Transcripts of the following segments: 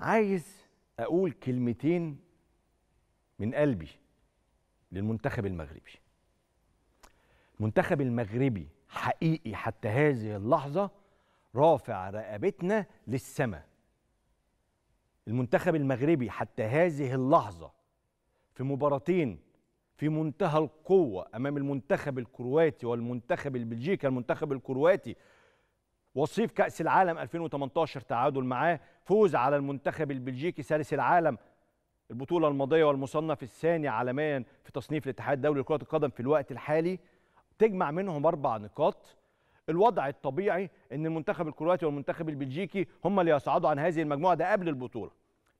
عايز اقول كلمتين من قلبي للمنتخب المغربي المنتخب المغربي حقيقي حتى هذه اللحظه رافع رقبتنا للسماء المنتخب المغربي حتى هذه اللحظه في مباراتين في منتهى القوه امام المنتخب الكرواتي والمنتخب البلجيكي المنتخب الكرواتي وصيف كأس العالم 2018 تعادل معاه فوز على المنتخب البلجيكي ثالث العالم البطولة الماضية والمصنف الثاني عالميا في تصنيف الاتحاد الدولي لكرة القدم في الوقت الحالي تجمع منهم أربع نقاط الوضع الطبيعي أن المنتخب الكرواتي والمنتخب البلجيكي هم اللي يصعدوا عن هذه المجموعة ده قبل البطولة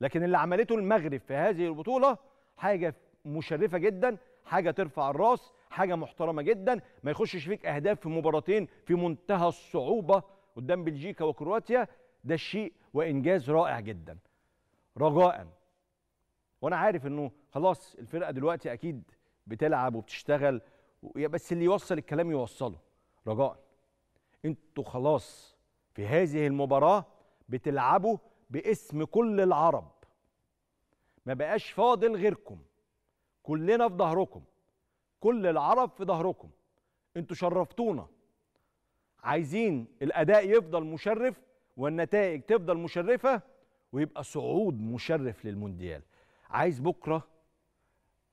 لكن اللي عملته المغرب في هذه البطولة حاجة مشرفة جدا حاجة ترفع الراس حاجة محترمة جدا ما يخشش فيك أهداف في مباراتين في منتهى الصعوبة قدام بلجيكا وكرواتيا ده شيء وانجاز رائع جدا رجاء وانا عارف انه خلاص الفرقه دلوقتي اكيد بتلعب وبتشتغل بس اللي يوصل الكلام يوصله رجاء انتوا خلاص في هذه المباراه بتلعبوا باسم كل العرب ما بقاش فاضل غيركم كلنا في ظهركم كل العرب في ظهركم انتوا شرفتونا عايزين الاداء يفضل مشرف والنتائج تفضل مشرفه ويبقى صعود مشرف للمونديال عايز بكره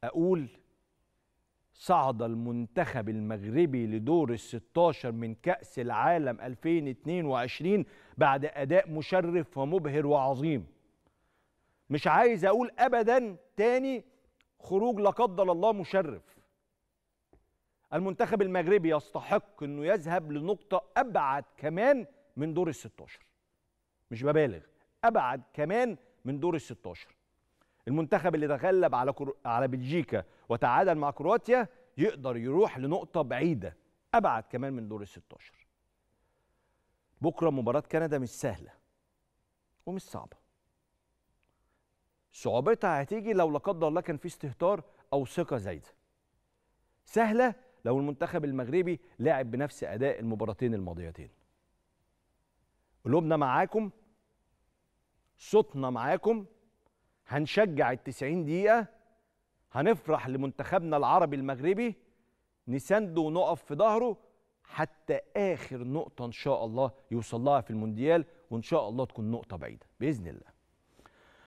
اقول صعد المنتخب المغربي لدور 16 من كأس العالم 2022 بعد أداء مشرف ومبهر وعظيم مش عايز أقول أبدا تاني خروج لا قدر الله مشرف المنتخب المغربي يستحق انه يذهب لنقطه ابعد كمان من دور ال 16 مش ببالغ ابعد كمان من دور ال 16 المنتخب اللي تغلب على كرو... على بلجيكا وتعادل مع كرواتيا يقدر يروح لنقطه بعيده ابعد كمان من دور ال 16 بكره مباراه كندا مش سهله ومش صعبه صعوبتها هتيجي لو لا قدر الله كان في استهتار او ثقه زايده سهله لو المنتخب المغربي لعب بنفس اداء المباراتين الماضيتين قلوبنا معاكم صوتنا معاكم هنشجع ال 90 دقيقه هنفرح لمنتخبنا العربي المغربي نسنده ونقف في ظهره حتى اخر نقطه ان شاء الله يوصل لها في المونديال وان شاء الله تكون نقطه بعيده باذن الله